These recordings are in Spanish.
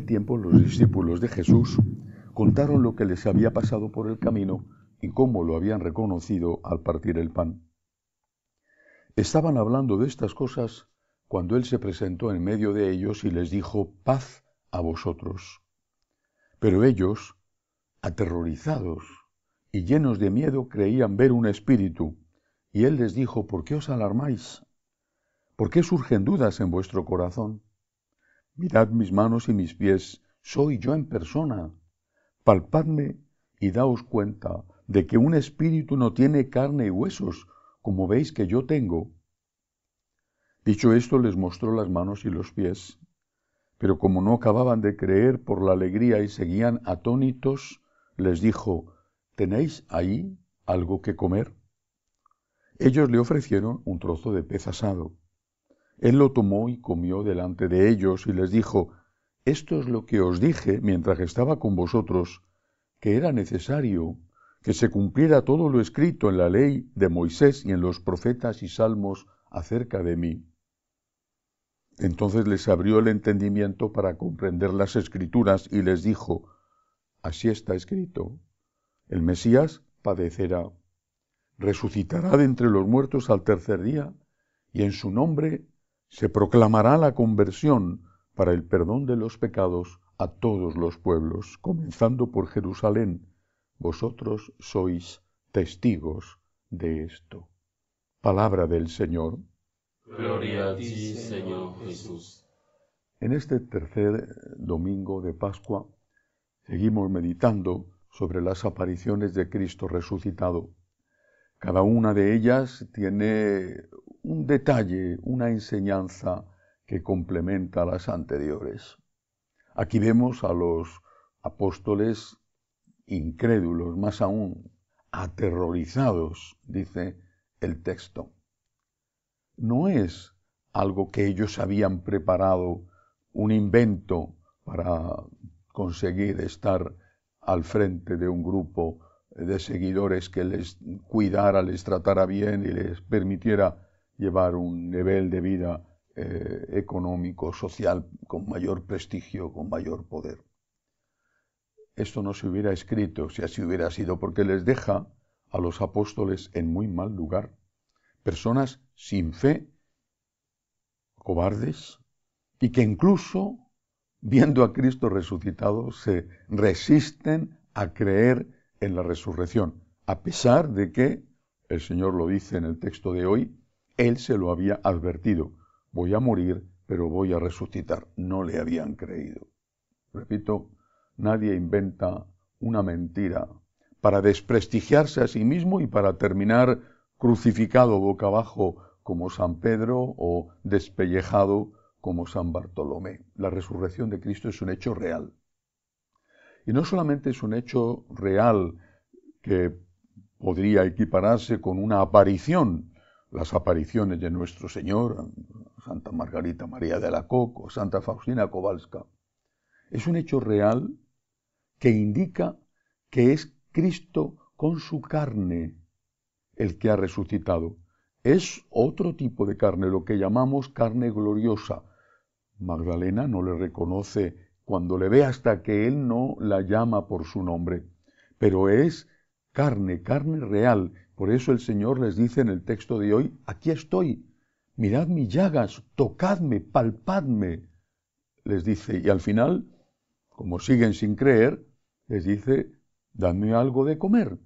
tiempo los discípulos de Jesús contaron lo que les había pasado por el camino y cómo lo habían reconocido al partir el pan. Estaban hablando de estas cosas cuando Él se presentó en medio de ellos y les dijo, paz a vosotros. Pero ellos, aterrorizados y llenos de miedo, creían ver un espíritu, y Él les dijo, ¿por qué os alarmáis? ¿Por qué surgen dudas en vuestro corazón? Mirad mis manos y mis pies, soy yo en persona. Palpadme y daos cuenta de que un espíritu no tiene carne y huesos, como veis que yo tengo. Dicho esto, les mostró las manos y los pies. Pero como no acababan de creer por la alegría y seguían atónitos, les dijo, ¿tenéis ahí algo que comer? Ellos le ofrecieron un trozo de pez asado. Él lo tomó y comió delante de ellos y les dijo, Esto es lo que os dije mientras estaba con vosotros, que era necesario que se cumpliera todo lo escrito en la ley de Moisés y en los profetas y salmos acerca de mí. Entonces les abrió el entendimiento para comprender las escrituras y les dijo, Así está escrito, el Mesías padecerá, resucitará de entre los muertos al tercer día, y en su nombre se proclamará la conversión para el perdón de los pecados a todos los pueblos, comenzando por Jerusalén. Vosotros sois testigos de esto. Palabra del Señor. Gloria a ti, Señor Jesús. En este tercer domingo de Pascua seguimos meditando sobre las apariciones de Cristo resucitado. Cada una de ellas tiene un detalle, una enseñanza que complementa a las anteriores. Aquí vemos a los apóstoles incrédulos, más aún, aterrorizados, dice el texto. No es algo que ellos habían preparado, un invento para conseguir estar al frente de un grupo de seguidores que les cuidara, les tratara bien y les permitiera llevar un nivel de vida eh, económico, social, con mayor prestigio, con mayor poder. Esto no se hubiera escrito si así hubiera sido, porque les deja a los apóstoles en muy mal lugar. Personas sin fe, cobardes, y que incluso, viendo a Cristo resucitado, se resisten a creer en la resurrección, a pesar de que, el Señor lo dice en el texto de hoy, Él se lo había advertido, voy a morir, pero voy a resucitar. No le habían creído. Repito, nadie inventa una mentira para desprestigiarse a sí mismo y para terminar crucificado boca abajo como San Pedro o despellejado como San Bartolomé. La resurrección de Cristo es un hecho real. Y no solamente es un hecho real que podría equipararse con una aparición, las apariciones de nuestro Señor, Santa Margarita María de la Coco, Santa Faustina Kowalska. Es un hecho real que indica que es Cristo con su carne el que ha resucitado. Es otro tipo de carne, lo que llamamos carne gloriosa. Magdalena no le reconoce cuando le ve hasta que él no la llama por su nombre. Pero es carne, carne real. Por eso el Señor les dice en el texto de hoy, aquí estoy, mirad mis llagas, tocadme, palpadme, les dice. Y al final, como siguen sin creer, les dice, dadme algo de comer.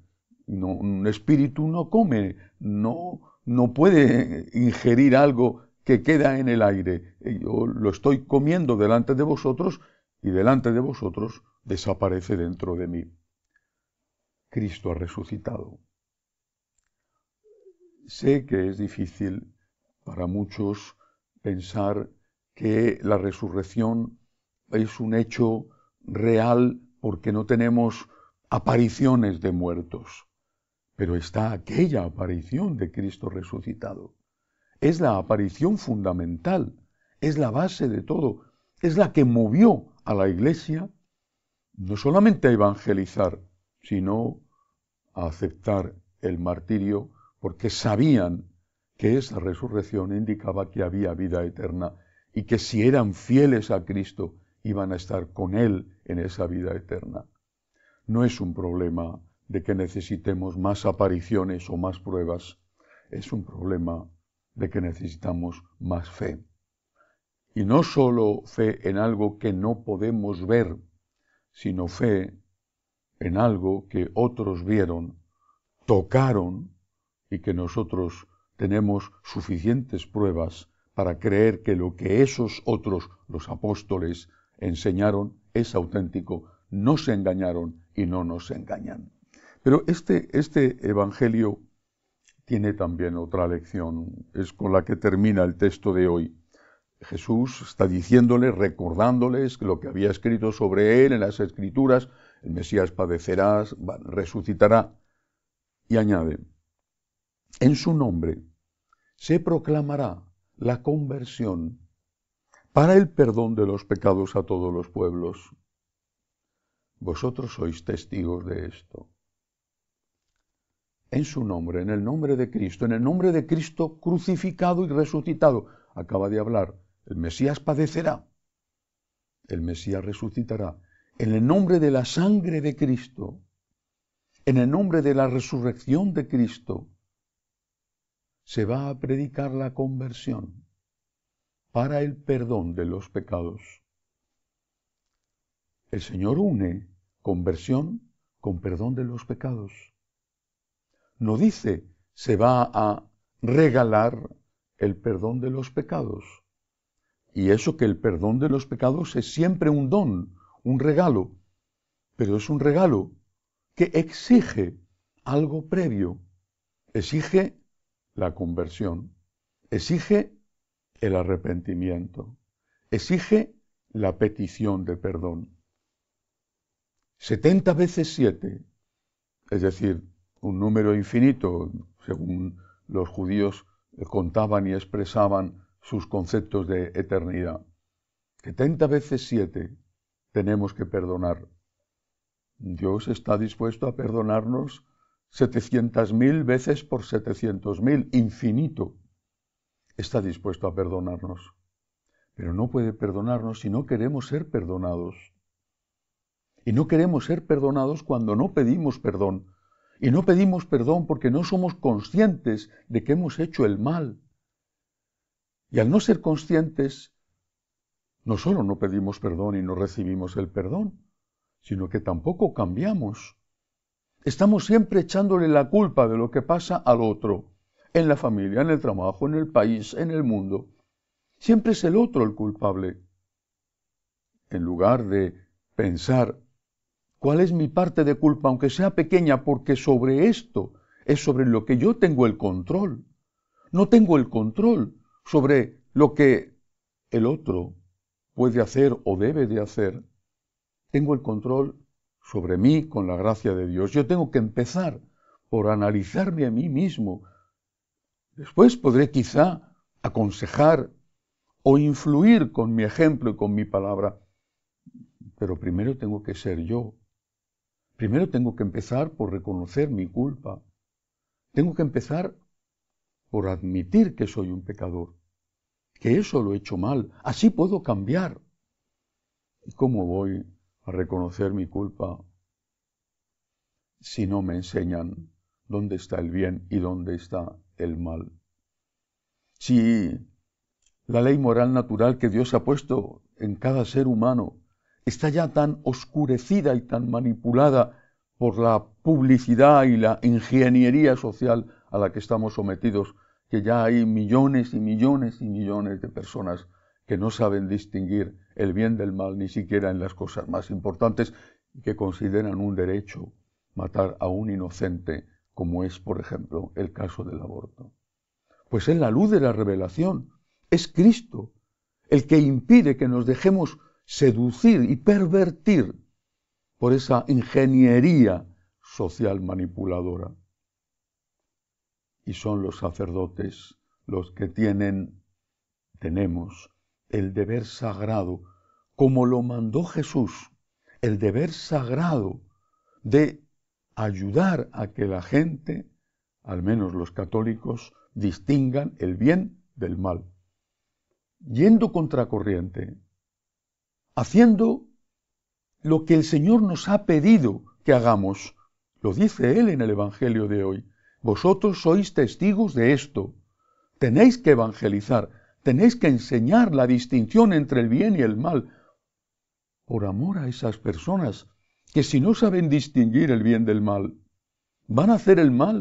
un espíritu no come, no, no puede ingerir algo que queda en el aire. Yo lo estoy comiendo delante de vosotros y delante de vosotros desaparece dentro de mí. Cristo ha resucitado. Sé que es difícil para muchos pensar que la resurrección es un hecho real porque no tenemos apariciones de muertos, pero está aquella aparición de Cristo resucitado. Es la aparición fundamental, es la base de todo, es la que movió a la iglesia no solamente a evangelizar, sino a aceptar el martirio porque sabían que esa resurrección indicaba que había vida eterna y que si eran fieles a Cristo iban a estar con Él en esa vida eterna. No es un problema de que necesitemos más apariciones o más pruebas, es un problema de que necesitamos más fe. Y no solo fe en algo que no podemos ver, sino fe en algo que otros vieron, tocaron y que nosotros tenemos suficientes pruebas para creer que lo que esos otros, los apóstoles, enseñaron es auténtico. No se engañaron y no nos engañan. Pero este, este Evangelio tiene también otra lección, es con la que termina el texto de hoy. Jesús está diciéndoles, recordándoles lo que había escrito sobre él en las escrituras, el Mesías padecerá, resucitará, y añade, en su nombre se proclamará la conversión para el perdón de los pecados a todos los pueblos. Vosotros sois testigos de esto. En su nombre, en el nombre de Cristo, en el nombre de Cristo crucificado y resucitado, acaba de hablar el Mesías padecerá, el Mesías resucitará. En el nombre de la sangre de Cristo, en el nombre de la resurrección de Cristo, se va a predicar la conversión para el perdón de los pecados. El Señor une conversión con perdón de los pecados. No dice se va a regalar el perdón de los pecados. Y eso que el perdón de los pecados es siempre un don, un regalo, pero es un regalo que exige algo previo, exige la conversión, exige el arrepentimiento, exige la petición de perdón. 70 veces 7, es decir, un número infinito, según los judíos contaban y expresaban sus conceptos de eternidad. 70 veces 7 tenemos que perdonar. Dios está dispuesto a perdonarnos mil veces por 700.000, infinito. Está dispuesto a perdonarnos. Pero no puede perdonarnos si no queremos ser perdonados. Y no queremos ser perdonados cuando no pedimos perdón. Y no pedimos perdón porque no somos conscientes de que hemos hecho el mal. Y al no ser conscientes, no solo no pedimos perdón y no recibimos el perdón, sino que tampoco cambiamos. Estamos siempre echándole la culpa de lo que pasa al otro, en la familia, en el trabajo, en el país, en el mundo. Siempre es el otro el culpable. En lugar de pensar cuál es mi parte de culpa, aunque sea pequeña, porque sobre esto es sobre lo que yo tengo el control. No tengo el control sobre lo que el otro puede hacer o debe de hacer, tengo el control sobre mí con la gracia de Dios. Yo tengo que empezar por analizarme a mí mismo. Después podré quizá aconsejar o influir con mi ejemplo y con mi palabra. Pero primero tengo que ser yo. Primero tengo que empezar por reconocer mi culpa. Tengo que empezar por admitir que soy un pecador que eso lo he hecho mal, así puedo cambiar. ¿Y cómo voy a reconocer mi culpa si no me enseñan dónde está el bien y dónde está el mal? Si la ley moral natural que Dios ha puesto en cada ser humano está ya tan oscurecida y tan manipulada por la publicidad y la ingeniería social a la que estamos sometidos que ya hay millones y millones y millones de personas que no saben distinguir el bien del mal ni siquiera en las cosas más importantes y que consideran un derecho matar a un inocente, como es, por ejemplo, el caso del aborto. Pues en la luz de la revelación, es Cristo el que impide que nos dejemos seducir y pervertir por esa ingeniería social manipuladora y son los sacerdotes los que tienen, tenemos, el deber sagrado, como lo mandó Jesús, el deber sagrado de ayudar a que la gente, al menos los católicos, distingan el bien del mal. Yendo contracorriente, haciendo lo que el Señor nos ha pedido que hagamos, lo dice Él en el Evangelio de hoy, vosotros sois testigos de esto. Tenéis que evangelizar, tenéis que enseñar la distinción entre el bien y el mal, por amor a esas personas que si no saben distinguir el bien del mal, van a hacer el mal,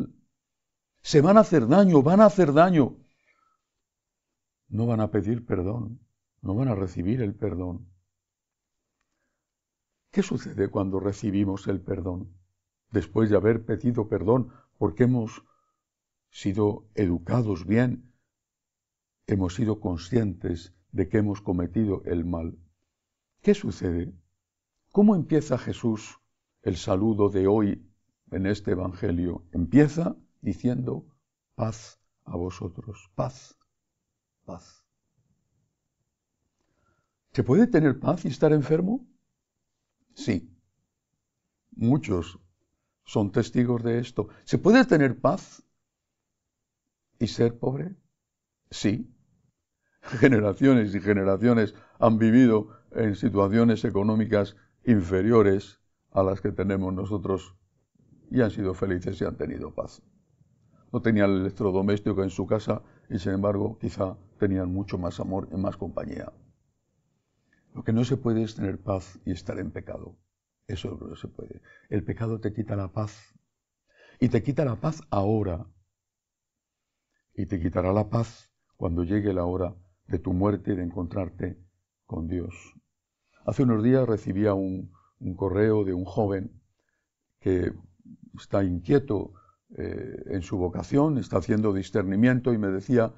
se van a hacer daño, van a hacer daño. No van a pedir perdón, no van a recibir el perdón. ¿Qué sucede cuando recibimos el perdón? Después de haber pedido perdón porque hemos sido educados bien, hemos sido conscientes de que hemos cometido el mal. ¿Qué sucede? ¿Cómo empieza Jesús el saludo de hoy en este Evangelio? Empieza diciendo paz a vosotros, paz, paz. ¿Se puede tener paz y estar enfermo? Sí. Muchos son testigos de esto. ¿Se puede tener paz y ser pobre? Sí. Generaciones y generaciones han vivido en situaciones económicas inferiores a las que tenemos nosotros y han sido felices y han tenido paz. No tenían el electrodoméstico en su casa y sin embargo quizá tenían mucho más amor y más compañía. Lo que no se puede es tener paz y estar en pecado. Eso no se puede. El pecado te quita la paz. Y te quita la paz ahora. Y te quitará la paz cuando llegue la hora de tu muerte y de encontrarte con Dios. Hace unos días recibía un, correo de un joven que está inquieto eh, en su vocación, está haciendo discernimiento y me decía,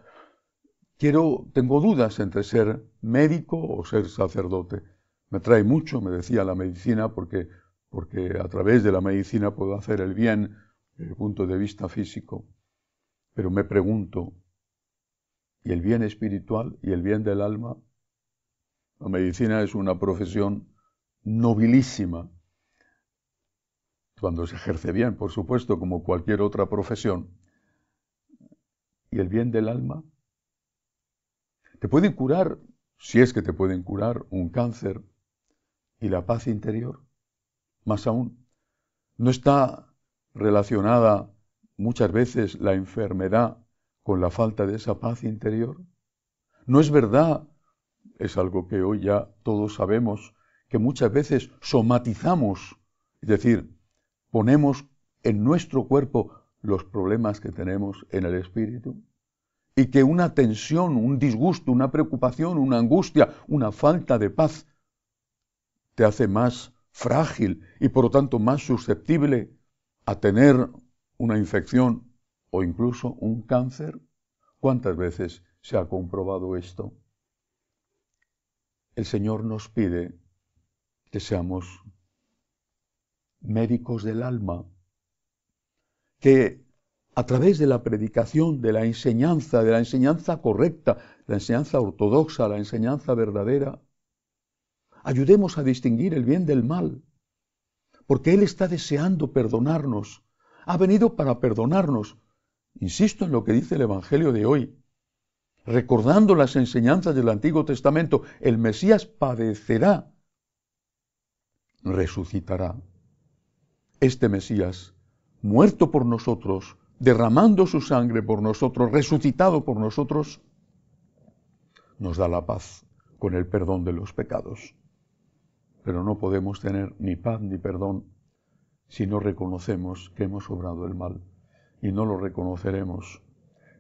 quiero, tengo dudas entre ser médico o ser sacerdote me trae mucho, me decía la medicina, porque, porque a través de la medicina puedo hacer el bien desde el punto de vista físico. Pero me pregunto, ¿y el bien espiritual y el bien del alma? La medicina es una profesión nobilísima, cuando se ejerce bien, por supuesto, como cualquier otra profesión. ¿Y el bien del alma? Te pueden curar, si es que te pueden curar, un cáncer, y la paz interior. Más aún, no está relacionada muchas veces la enfermedad con la falta de esa paz interior. No es verdad, es algo que hoy ya todos sabemos, que muchas veces somatizamos, es decir, ponemos en nuestro cuerpo los problemas que tenemos en el espíritu y que una tensión, un disgusto, una preocupación, una angustia, una falta de paz te hace más frágil y por lo tanto más susceptible a tener una infección o incluso un cáncer? ¿Cuántas veces se ha comprobado esto? El Señor nos pide que seamos médicos del alma, que a través de la predicación, de la enseñanza, de la enseñanza correcta, la enseñanza ortodoxa, la enseñanza verdadera, Ayudemos a distinguir el bien del mal, porque Él está deseando perdonarnos. Ha venido para perdonarnos. Insisto en lo que dice el Evangelio de hoy. Recordando las enseñanzas del Antiguo Testamento, el Mesías padecerá, resucitará. Este Mesías, muerto por nosotros, derramando su sangre por nosotros, resucitado por nosotros, nos da la paz con el perdón de los pecados pero no podemos tener ni paz ni perdón si no reconocemos que hemos obrado el mal y no lo reconoceremos.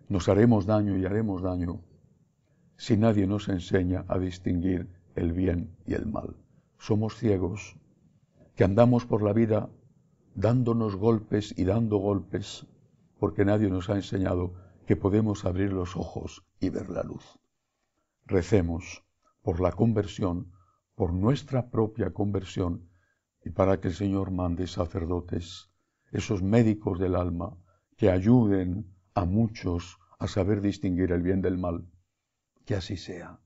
Nos haremos daño y haremos daño si nadie nos enseña a distinguir el bien y el mal. Somos ciegos, que andamos por la vida dándonos golpes y dando golpes, porque nadie nos ha enseñado que podemos abrir los ojos y ver la luz. Recemos por la conversión por nuestra propia conversión y para que el Señor mande sacerdotes, esos médicos del alma, que ayuden a muchos a saber distinguir el bien del mal. Que así sea.